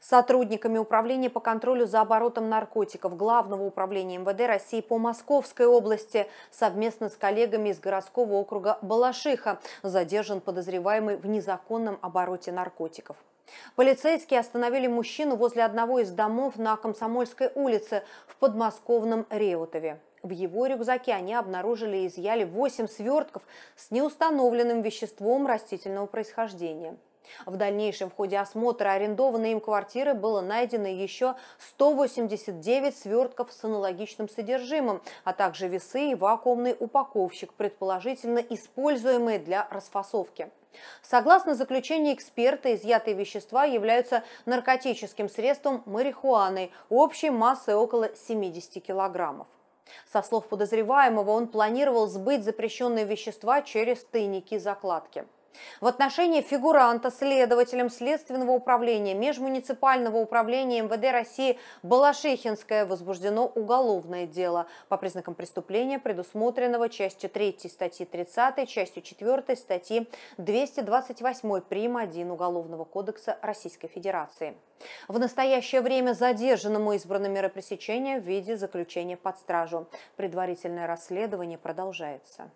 сотрудниками Управления по контролю за оборотом наркотиков Главного управления МВД России по Московской области совместно с коллегами из городского округа Балашиха задержан подозреваемый в незаконном обороте наркотиков. Полицейские остановили мужчину возле одного из домов на Комсомольской улице в подмосковном Реутове. В его рюкзаке они обнаружили и изъяли 8 свертков с неустановленным веществом растительного происхождения – в дальнейшем в ходе осмотра арендованной им квартиры было найдено еще 189 свертков с аналогичным содержимым, а также весы и вакуумный упаковщик, предположительно используемые для расфасовки. Согласно заключению эксперта, изъятые вещества являются наркотическим средством марихуаны общей массой около 70 килограммов. Со слов подозреваемого, он планировал сбыть запрещенные вещества через тайники закладки. В отношении фигуранта следователям Следственного управления Межмуниципального управления МВД России Балашихинское возбуждено уголовное дело по признакам преступления, предусмотренного частью 3 статьи 30, частью 4 статьи 228 прим. 1 Уголовного кодекса Российской Федерации. В настоящее время задержанному избрано мера пресечения в виде заключения под стражу. Предварительное расследование продолжается.